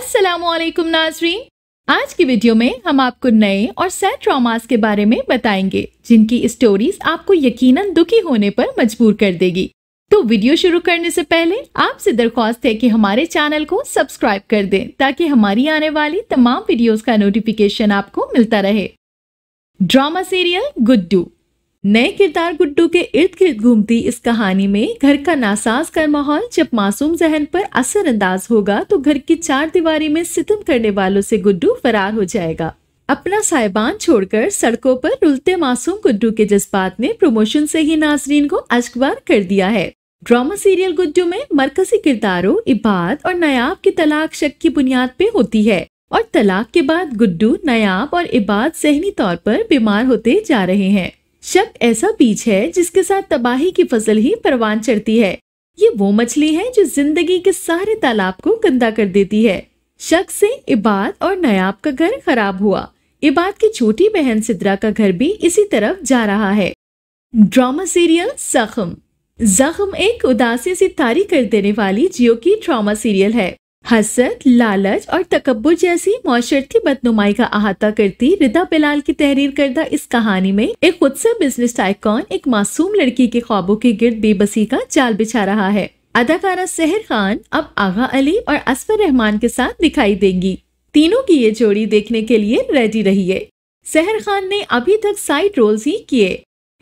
असलम नाजरीन आज की वीडियो में हम आपको नए और सैड ट्रॉमास के बारे में बताएंगे जिनकी स्टोरीज आपको यकीनन दुखी होने पर मजबूर कर देगी तो वीडियो शुरू करने से पहले आपसे दरख्वास्त है कि हमारे चैनल को सब्सक्राइब कर दें ताकि हमारी आने वाली तमाम वीडियोस का नोटिफिकेशन आपको मिलता रहे ड्रामा सीरियल गुड्डू नए किरदार गुड्डू के इर्द गिर्द घूमती इस कहानी में घर का नासाज कर माहौल जब मासूम जहन पर असरअंदाज होगा तो घर की चार दीवारी में सितम करने वालों से गुड्डू फरार हो जाएगा अपना साहिबान छोड़कर सड़कों पर रुलते मासूम गुड्डू के जज्बात ने प्रमोशन से ही नाजरीन को अशगवार कर दिया है ड्रामा सीरियल गुड्डू में मरकजी किरदारों इबाद और नायाब की तलाक शक की बुनियाद पे होती है और तलाक के बाद गुड्डू नायाब और इबाद जहनी तौर पर बीमार होते जा रहे हैं शक ऐसा बीज है जिसके साथ तबाही की फसल ही परवान चढ़ती है ये वो मछली है जो जिंदगी के सारे तालाब को गंदा कर देती है शक से इबाद और नयाब का घर खराब हुआ इबाद की छोटी बहन सिद्रा का घर भी इसी तरफ जा रहा है ड्रामा सीरियल जख्म जख्म एक उदासी से तारी कर देने वाली जियो की ड्रामा सीरियल है हसद लालच और तकबर जैसी माशरती बदनुमाई का अहाता करती रिदा बिलाल की तहरीर करदा इस कहानी में एक खुद से बिजनेस टाइकॉन एक मासूम लड़की के ख्वाबों के गिर्द बेबसी का जाल बिछा रहा है अदाकारा सहर खान अब आगा अली और असफर रहमान के साथ दिखाई देंगी तीनों की ये जोड़ी देखने के लिए रेडी रहिए सहर खान ने अभी तक साइड रोल्स ही किए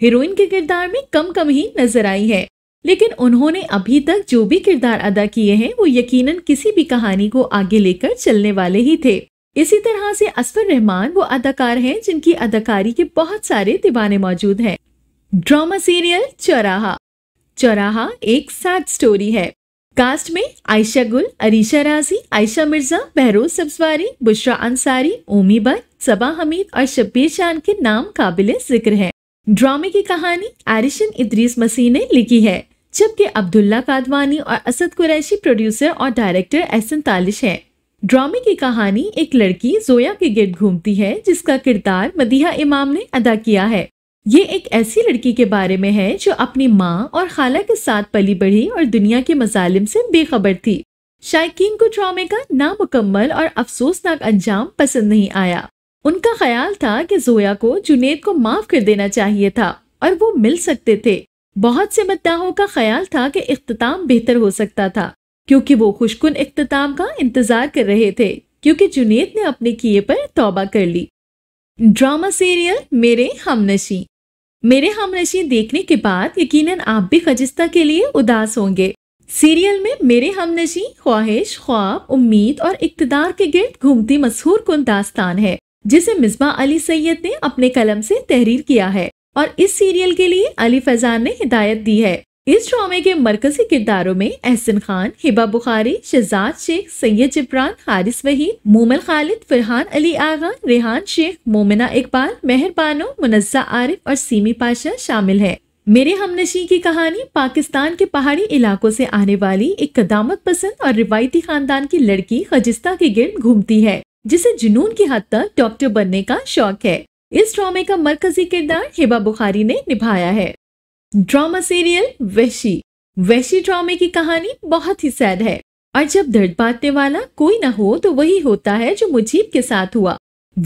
हीरोइन के किरदार में कम कम ही नजर आई है लेकिन उन्होंने अभी तक जो भी किरदार अदा किए हैं वो यकीनन किसी भी कहानी को आगे लेकर चलने वाले ही थे इसी तरह से असफर रहमान वो अदाकार हैं जिनकी अदाकारी के बहुत सारे दीवाने मौजूद हैं ड्रामा सीरियल चौराहा चौराहा एक सैड स्टोरी है कास्ट में आयशा गुल अरीशा राजी आयशा मिर्जा बहरोज सब्सवारी बुशरा अंसारी ओमी बट सबा हमीद और शब्बीर शान के नाम काबिल जिक्र है ड्रामे की कहानी एरिशन इद्रीस मसीह ने लिखी है जबकि अब्दुल्ला कादवानी और असद कुरैशी प्रोड्यूसर और डायरेक्टर एहसन तालिश हैं ड्रामे की कहानी एक लड़की जोया के गिर्द घूमती है जिसका किरदार मदीहा इमाम ने अदा किया है ये एक ऐसी लड़की के बारे में है जो अपनी माँ और खाला के साथ पली बढ़ी और दुनिया के मजालिम से बेखबर थी शायकीन को ड्रामे का नामुकम्मल और अफसोसनाक अंजाम पसंद नहीं आया उनका ख्याल था कि जोया को जुनेद को माफ कर देना चाहिए था और वो मिल सकते थे बहुत से मद्दाहों का ख्याल था कि अख्ताम बेहतर हो सकता था क्योंकि वो खुशकुन अख्ताम का इंतजार कर रहे थे क्योंकि जुनेद ने अपने किए पर तौबा कर ली ड्रामा सीरियल मेरे हमनशी मेरे हमनशी देखने के बाद यकीनन आप भी खजिस्ता के लिए उदास होंगे सीरियल में मेरे हमनशी ख्वाहिश ख्वाब उम्मीद और इकतदार के गिर्द घूमती मशहूर कन दास्तान है जिसे मिसबा अली सैयद ने अपने कलम से तहरीर किया है और इस सीरियल के लिए अली फजान ने हिदायत दी है इस ड्रामे के मरकजी किरदारों में एहसन खान हिबा बुखारी शहजाद शेख सैयद जिब्रान हारिस वहीद मोमल खालिद फरहान अली आगा रेहान शेख मोमिना इकबाल मेहर बानो मुनजा आरिफ और सीमी पाशा शामिल है मेरे हमनशी की कहानी पाकिस्तान के पहाड़ी इलाकों से आने वाली एक कदामत पसंद और रिवायती खानदान की लड़की खजिस्ता के गिर्द घूमती है जिसे जुनून की हद तक डॉक्टर बनने का शौक है इस ड्रामे का मरकजी किरदार हिबा बुखारी ने निभाया है ड्रामा सीरियल वैशी वैशी ड्रामे की कहानी बहुत ही सैड है और जब दर्द बांटने वाला कोई ना हो तो वही होता है जो मुजीब के साथ हुआ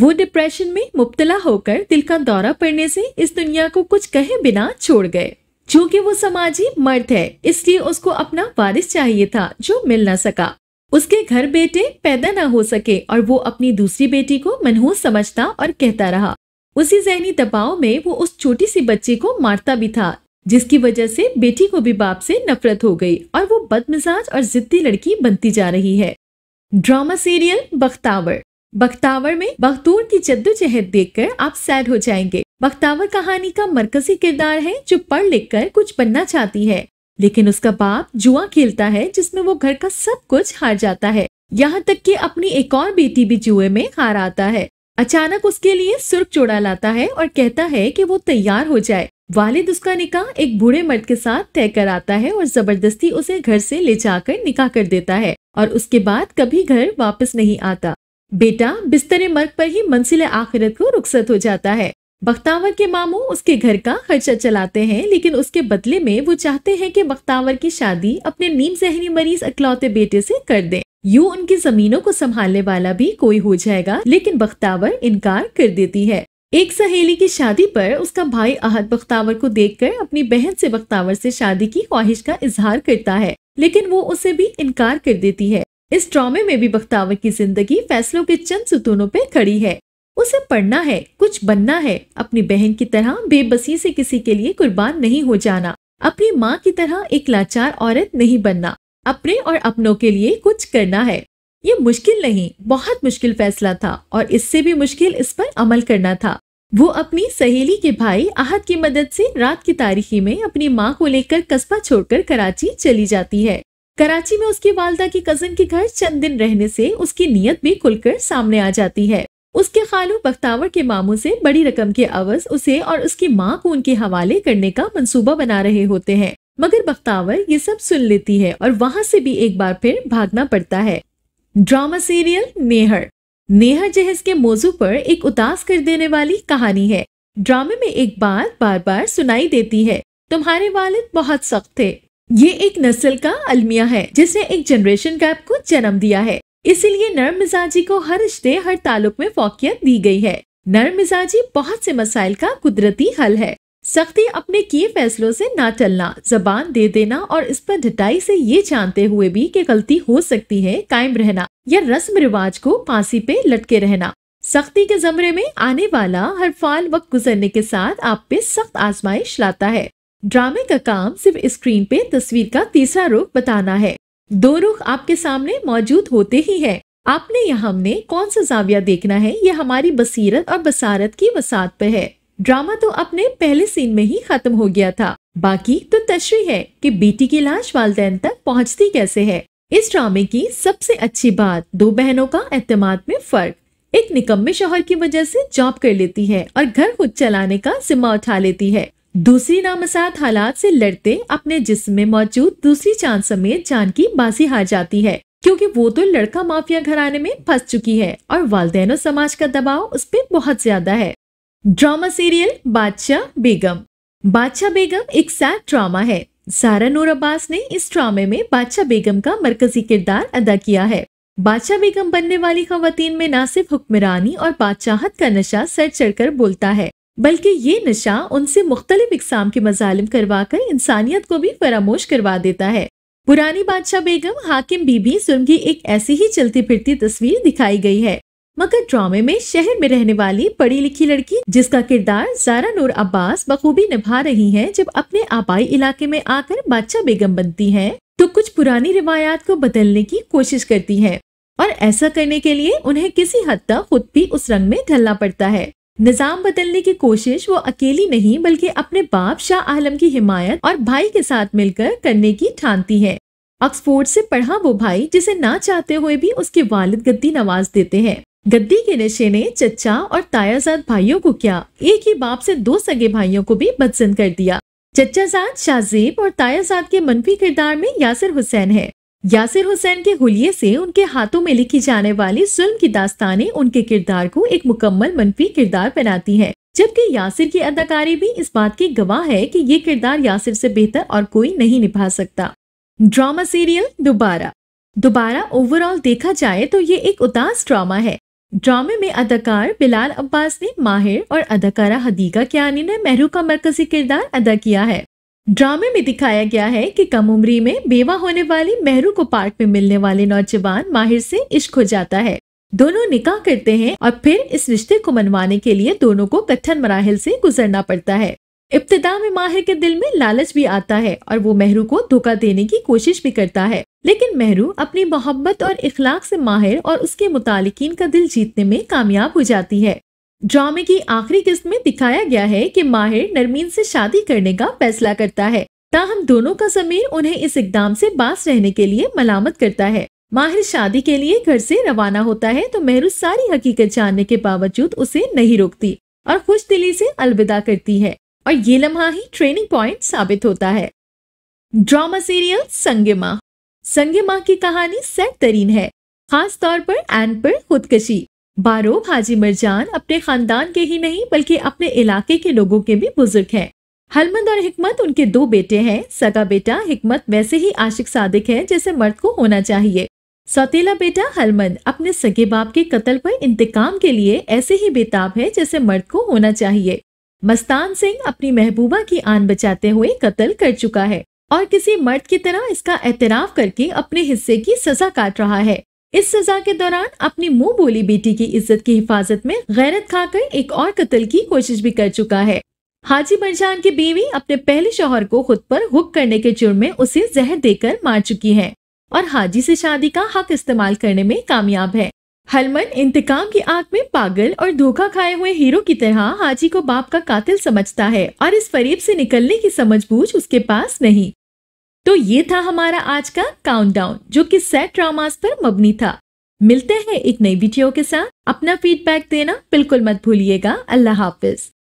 वो डिप्रेशन में मुब्तला होकर दिल का दौरा पड़ने से इस दुनिया को कुछ कहे बिना छोड़ गए चूंकि वो समाजी मर्द है इसलिए उसको अपना वारिस चाहिए था जो मिल ना सका उसके घर बेटे पैदा ना हो सके और वो अपनी दूसरी बेटी को मनहूस समझता और कहता रहा उसी जहनी दबाव में वो उस छोटी सी बच्ची को मारता भी था जिसकी वजह से बेटी को भी बाप से नफरत हो गई और वो बदमिजाज और जिद्दी लड़की बनती जा रही है ड्रामा सीरियल बख्तावर बख्तावर में बख्तूर की जद्दोजहद देखकर आप सैड हो जाएंगे बख्तावर कहानी का मरकजी किरदार है जो पढ़ लिख कर कुछ बनना चाहती है लेकिन उसका बाप जुआ खेलता है जिसमें वो घर का सब कुछ हार जाता है यहाँ तक कि अपनी एक और बेटी भी जुए में हार आता है अचानक उसके लिए सुर्ख चोड़ा लाता है और कहता है कि वो तैयार हो जाए वालिद उसका निकाह एक बूढ़े मर्द के साथ तय कर आता है और जबरदस्ती उसे घर से ले जाकर निकाह कर देता है और उसके बाद कभी घर वापस नहीं आता बेटा बिस्तर मर्ग पर ही मंसिल आखिरत को रुखसत हो जाता है बख्तावर के मामू उसके घर का खर्चा चलाते हैं लेकिन उसके बदले में वो चाहते हैं कि बख्तावर की शादी अपने नीम जहनी मरीज अकलौते बेटे से कर दें यूं उनकी जमीनों को संभालने वाला भी कोई हो जाएगा लेकिन बख्तावर इनकार कर देती है एक सहेली की शादी पर उसका भाई अहद बख्तावर को देखकर अपनी बहन से बख्तावर से शादी की ख्वाहिश का इजहार करता है लेकिन वो उसे भी इनकार कर देती है इस ड्रामे में भी बख्तावर की जिंदगी फैसलों के चंद सुतूनों पर खड़ी है उसे पढ़ना है कुछ बनना है अपनी बहन की तरह बेबसी से किसी के लिए कुर्बान नहीं हो जाना अपनी माँ की तरह एक लाचार औरत नहीं बनना अपने और अपनों के लिए कुछ करना है ये मुश्किल नहीं बहुत मुश्किल फैसला था और इससे भी मुश्किल इस पर अमल करना था वो अपनी सहेली के भाई आहत की मदद से रात की तारीखी में अपनी माँ को लेकर कस्बा छोड़कर कराची चली जाती है कराची में उसकी वालदा की कजन के घर चंद दिन रहने से उसकी नीयत भी खुलकर सामने आ जाती है उसके खालू बख्तावर के मामू से बड़ी रकम के अवज उसे और उसकी माँ को उनके हवाले करने का मंसूबा बना रहे होते हैं मगर बख्तावर ये सब सुन लेती है और वहाँ से भी एक बार फिर भागना पड़ता है ड्रामा सीरियल नेहर नेहर जहेज के मौजू पर एक उदास कर देने वाली कहानी है ड्रामे में एक बात बार बार सुनाई देती है तुम्हारे वाले बहुत सख्त थे ये एक नस्ल का अलमिया है जिसने एक जनरेशन गैप को जन्म दिया है इसीलिए नर्म मिजाजी को हर रिश्ते हर ताल्लुक में फोकियत दी गई है नर्म मिजाजी बहुत से मसाइल का कुदरती हल है सख्ती अपने किए फैसलों से ना टलना जबान दे देना और इस पर ढिटाई से ये जानते हुए भी कि गलती हो सकती है कायम रहना या रस्म रिवाज को फांसी पे लटके रहना सख्ती के जमरे में आने वाला हर फाल वक्त गुजरने के साथ आप पे सख्त आजमाइश लाता है ड्रामे का काम सिर्फ स्क्रीन पे तस्वीर का तीसरा रुख बताना है दो रुख आपके सामने मौजूद होते ही है आपने या हमने कौन सा जाविया देखना है ये हमारी बसीरत और बसारत की वसात पर है ड्रामा तो अपने पहले सीन में ही खत्म हो गया था बाकी तो तशरी है कि बेटी की लाश वाले तक पहुंचती कैसे है इस ड्रामे की सबसे अच्छी बात दो बहनों का एतमाद में फर्क एक निकम्मे शोहर की वजह से जॉब कर लेती है और घर खुद चलाने का जिम्मा उठा लेती है दूसरी नामसात हालात से लड़ते अपने जिस्म में मौजूद दूसरी चांद समेत जान की बाजी हार जाती है क्योंकि वो तो लड़का माफिया घराने में फंस चुकी है और वालदेनो समाज का दबाव उस पर बहुत ज्यादा है ड्रामा सीरियल बादशाह बेगम बादशाह बेगम एक सैड ड्रामा है सारा नूर अब्बास ने इस ड्रामे में बादशाह बेगम का मरकजी किरदार अदा किया है बादशाह बेगम बनने वाली खातन में न सिर्फ हुक्मरानी और बादशाहत का नशा सर चढ़कर बोलता है बल्कि ये नशा उनसे मुख्तलिफ इकसाम के मजालिम करवा कर इंसानियत को भी फरामोश करवा देता है पुरानी बादशाह बेगम हाकिम बीबी जुर्म की एक ऐसी ही चलती फिरती तस्वीर दिखाई गई है मगर ड्रामे में शहर में रहने वाली पढ़ी लिखी लड़की जिसका किरदार जारा नूर अब्बास बखूबी निभा रही हैं, जब अपने आबाई इलाके में आकर बादशाह बेगम बनती हैं, तो कुछ पुरानी रिवायात को बदलने की कोशिश करती हैं और ऐसा करने के लिए उन्हें किसी हद तक खुद भी उस रंग में ढलना पड़ता है निज़ाम बदलने की कोशिश वो अकेली नहीं बल्कि अपने बाप शाह आलम की हिमायत और भाई के साथ मिलकर करने की ठानती है ऑक्सफोर्ड से पढ़ा वो भाई जिसे ना चाहते हुए भी उसके वालिद गद्दी नवाज देते हैं गद्दी के नशे ने चचा और तायाजाद भाइयों को क्या एक ही बाप से दो सगे भाइयों को भी बदसन कर दिया चचाजाद शाहजेब और तायाजाद के मनफी किरदार में यासिर हुसैन है यासिर हुसैन के हुलिये से उनके हाथों में लिखी जाने वाली जुल्म की दास्तानें उनके किरदार को एक मुकम्मल मनफी किरदार बनाती है जबकि यासिर की अदाकारी भी इस बात की गवाह है कि ये किरदार यासिर से बेहतर और कोई नहीं निभा सकता ड्रामा सीरियल दोबारा दोबारा ओवरऑल देखा जाए तो ये एक उदास ड्रामा है ड्रामे में अदाकार बिलाल अब्बास ने माहिर और अदाकारा हदीका कियानी ने मेहरू का मरकजी किरदार अदा किया है ड्रामे में दिखाया गया है कि कम उम्री में बेवा होने वाली मेहरू को पार्क में मिलने वाले नौजवान माहिर से इश्क हो जाता है दोनों निकाह करते हैं और फिर इस रिश्ते को मनवाने के लिए दोनों को कठिन मराहल से गुजरना पड़ता है इब्तदा में माहिर के दिल में लालच भी आता है और वो मेहरू को धोखा देने की कोशिश भी करता है लेकिन मेहरू अपनी मोहब्बत और इखलाक से माहिर और उसके मुतालिकीन का दिल जीतने में कामयाब हो जाती है ड्रामे की आखिरी किस्त में दिखाया गया है कि माहिर नरमीन से शादी करने का फैसला करता है ताहम दोनों का समीर उन्हें इस इकदाम से बास रहने के लिए मलामत करता है माहिर शादी के लिए घर से रवाना होता है तो मेहरू सारी हकीकत जानने के बावजूद उसे नहीं रोकती और खुश दिली से अलविदा करती है और ये लम्हा ही ट्रेनिंग पॉइंट साबित होता है ड्रामा सीरियल संगे माह की कहानी सेट तरीन है खास तौर पर एन पर खुदकशी बारोब हाजी मरजान अपने खानदान के ही नहीं बल्कि अपने इलाके के लोगों के भी बुजुर्ग हैं हलमंद और हिकमत उनके दो बेटे हैं सगा बेटा हिकमत वैसे ही आशिक सादिक है जैसे मर्द को होना चाहिए सौतेला बेटा हलमंद अपने सगे बाप के कत्ल पर इंतकाम के लिए ऐसे ही बेताब है जैसे मर्द को होना चाहिए मस्तान सिंह अपनी महबूबा की आन बचाते हुए कत्ल कर चुका है और किसी मर्द की तरह इसका एतराफ करके अपने हिस्से की सजा काट रहा है इस सजा के दौरान अपनी मुंह बोली बेटी की इज्जत की हिफाजत में गैरत खाकर एक और कत्ल की कोशिश भी कर चुका है हाजी बनशान की बीवी अपने पहले शोहर को खुद पर हुक करने के जुर्म में उसे जहर देकर मार चुकी है और हाजी से शादी का हक इस्तेमाल करने में कामयाब है हलमन इंतकाम की आग में पागल और धोखा खाए हुए हीरो की तरह हाजी को बाप का कातिल समझता है और इस फरीब से निकलने की समझबूझ उसके पास नहीं तो ये था हमारा आज का काउंटडाउन जो कि सेट ड्रामास पर मबनी था मिलते हैं एक नई वीडियो के साथ अपना फीडबैक देना बिल्कुल मत भूलिएगा अल्लाह हाफिज